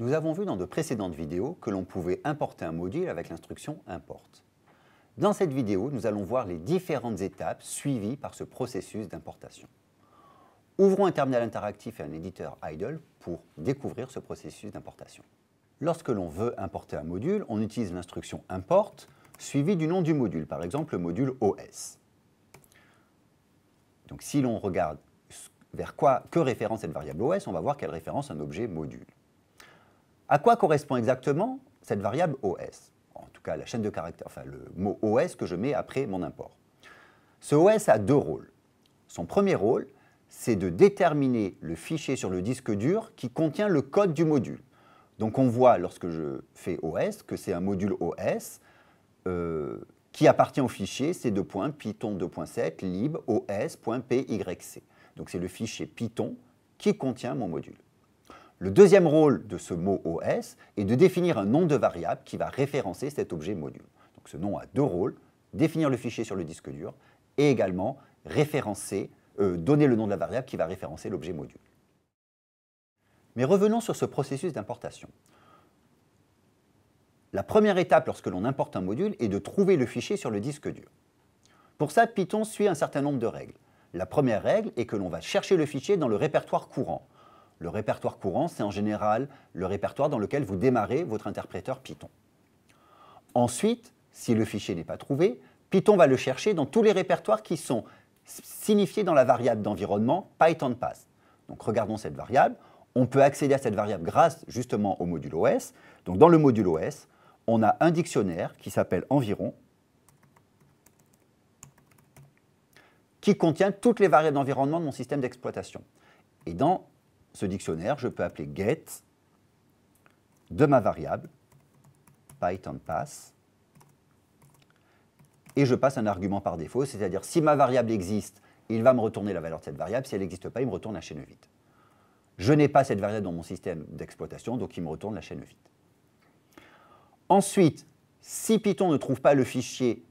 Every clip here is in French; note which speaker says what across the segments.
Speaker 1: Nous avons vu dans de précédentes vidéos que l'on pouvait importer un module avec l'instruction import. Dans cette vidéo, nous allons voir les différentes étapes suivies par ce processus d'importation. Ouvrons un terminal interactif et un éditeur idle pour découvrir ce processus d'importation. Lorsque l'on veut importer un module, on utilise l'instruction import suivie du nom du module, par exemple le module OS. Donc si l'on regarde vers quoi, que référence cette variable OS, on va voir qu'elle référence un objet module. À quoi correspond exactement cette variable OS En tout cas, la chaîne de caractères, enfin le mot OS que je mets après mon import. Ce OS a deux rôles. Son premier rôle, c'est de déterminer le fichier sur le disque dur qui contient le code du module. Donc on voit lorsque je fais OS que c'est un module OS euh, qui appartient au fichier c 2python 2.7 lib os.pyc. Donc c'est le fichier Python qui contient mon module. Le deuxième rôle de ce mot OS est de définir un nom de variable qui va référencer cet objet module. Donc ce nom a deux rôles, définir le fichier sur le disque dur et également référencer, euh, donner le nom de la variable qui va référencer l'objet module. Mais revenons sur ce processus d'importation. La première étape lorsque l'on importe un module est de trouver le fichier sur le disque dur. Pour ça, Python suit un certain nombre de règles. La première règle est que l'on va chercher le fichier dans le répertoire courant. Le répertoire courant, c'est en général le répertoire dans lequel vous démarrez votre interpréteur Python. Ensuite, si le fichier n'est pas trouvé, Python va le chercher dans tous les répertoires qui sont signifiés dans la variable d'environnement PythonPath. Donc regardons cette variable. On peut accéder à cette variable grâce justement au module OS. Donc dans le module OS, on a un dictionnaire qui s'appelle environ qui contient toutes les variables d'environnement de mon système d'exploitation. Et dans ce dictionnaire, je peux appeler get de ma variable, Python pass, et je passe un argument par défaut, c'est-à-dire si ma variable existe, il va me retourner la valeur de cette variable, si elle n'existe pas, il me retourne la chaîne vide. Je n'ai pas cette variable dans mon système d'exploitation, donc il me retourne la chaîne vide. Ensuite, si Python ne trouve pas le fichier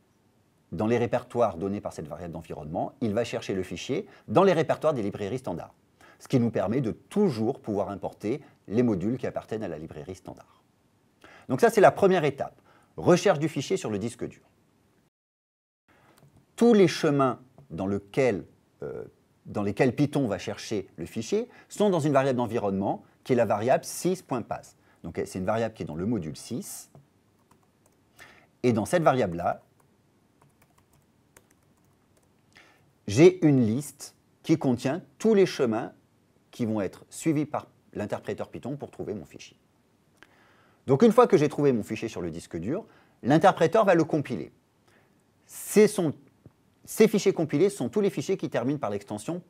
Speaker 1: dans les répertoires donnés par cette variable d'environnement, il va chercher le fichier dans les répertoires des librairies standards ce qui nous permet de toujours pouvoir importer les modules qui appartiennent à la librairie standard. Donc ça, c'est la première étape, recherche du fichier sur le disque dur. Tous les chemins dans, euh, lesquels Python va chercher le fichier sont dans une variable d'environnement qui est la variable 6.pass. Donc c'est une variable qui est dans le module 6. Et dans cette variable-là, j'ai une liste qui contient tous les chemins qui vont être suivis par l'interpréteur Python pour trouver mon fichier. Donc une fois que j'ai trouvé mon fichier sur le disque dur, l'interpréteur va le compiler. Ces, fichiers compilés sont tous les fichiers qui terminent par l'extension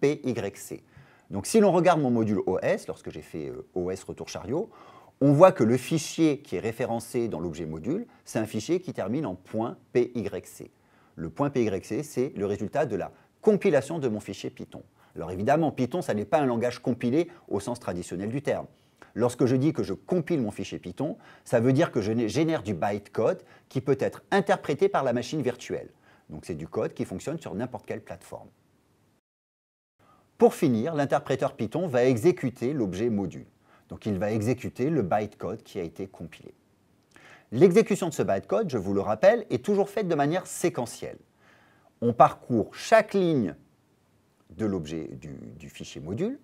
Speaker 1: .pyc. Donc si l'on regarde mon module OS, lorsque j'ai fait euh, OS retour chariot, on voit que le fichier qui est référencé dans l'objet module, c'est un fichier qui termine en .pyc. Le .pyc, c'est le résultat de la compilation de mon fichier Python. Alors évidemment, Python, ça n'est pas un langage compilé au sens traditionnel du terme. Lorsque je dis que je compile mon fichier Python, ça veut dire que je génère du bytecode qui peut être interprété par la machine virtuelle. Donc c'est du code qui fonctionne sur n'importe quelle plateforme. Pour finir, l'interpréteur Python va exécuter l'objet module. Donc il va exécuter le bytecode qui a été compilé. L'exécution de ce bytecode, je vous le rappelle, est toujours faite de manière séquentielle. On parcourt chaque ligne l'objet du, du, fichier module.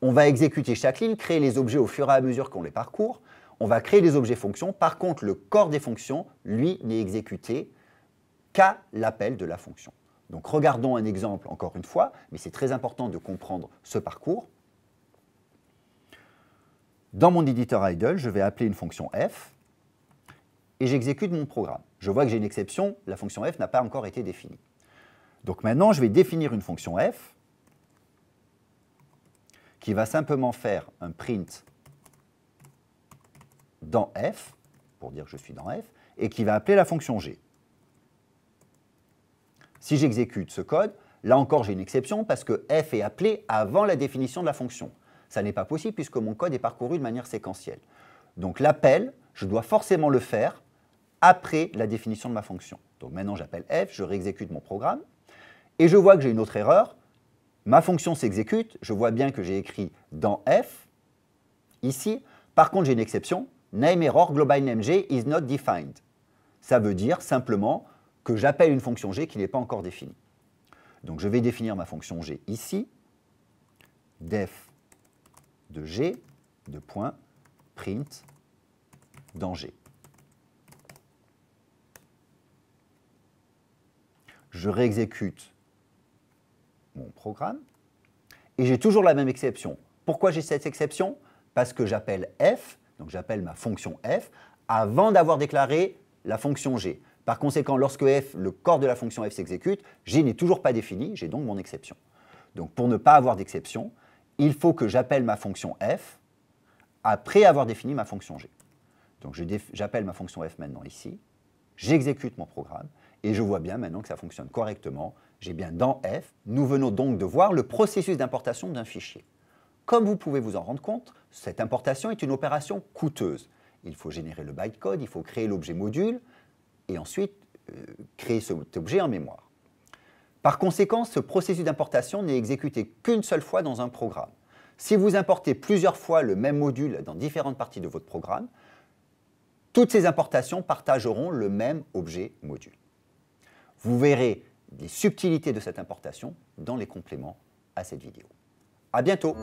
Speaker 1: On va exécuter chaque ligne, créer les objets au fur et à mesure qu'on les parcourt. On va créer des objets fonctions. Par contre, le corps des fonctions, lui, n'est exécuté qu'à l'appel de la fonction. Donc regardons un exemple encore une fois, mais c'est très important de comprendre ce parcours. Dans mon éditeur idle, je vais appeler une fonction f et j'exécute mon programme. Je vois que j'ai une exception, la fonction f n'a pas encore été définie. Donc maintenant, je vais définir une fonction f qui va simplement faire un print dans f, pour dire que je suis dans f, et qui va appeler la fonction g. Si j'exécute ce code, là encore j'ai une exception parce que f est appelé avant la définition de la fonction. Ça n'est pas possible puisque mon code est parcouru de manière séquentielle. Donc l'appel, je dois forcément le faire après la définition de ma fonction. Donc maintenant j'appelle f, je réexécute mon programme, et je vois que j'ai une autre erreur, ma fonction s'exécute, je vois bien que j'ai écrit dans f, ici, par contre j'ai une exception, name error global name g is not defined. Ça veut dire simplement que j'appelle une fonction g qui n'est pas encore définie. Donc je vais définir ma fonction g ici, def de g, de point, print dans g. Je réexécute mon programme, et j'ai toujours la même exception. Pourquoi j'ai cette exception Parce que j'appelle f, donc j'appelle ma fonction f, avant d'avoir déclaré la fonction g. Par conséquent, lorsque f, le corps de la fonction f s'exécute, g n'est toujours pas défini, j'ai donc mon exception. Donc pour ne pas avoir d'exception, il faut que j'appelle ma fonction f après avoir défini ma fonction g. Donc j'appelle ma fonction f maintenant ici, j'exécute mon programme, et je vois bien maintenant que ça fonctionne correctement, j'ai bien dans F, nous venons donc de voir le processus d'importation d'un fichier. Comme vous pouvez vous en rendre compte, cette importation est une opération coûteuse. Il faut générer le bytecode, il faut créer l'objet module et ensuite euh, créer cet objet en mémoire. Par conséquent, ce processus d'importation n'est exécuté qu'une seule fois dans un programme. Si vous importez plusieurs fois le même module dans différentes parties de votre programme, toutes ces importations partageront le même objet module. Vous verrez des subtilités de cette importation dans les compléments à cette vidéo. À bientôt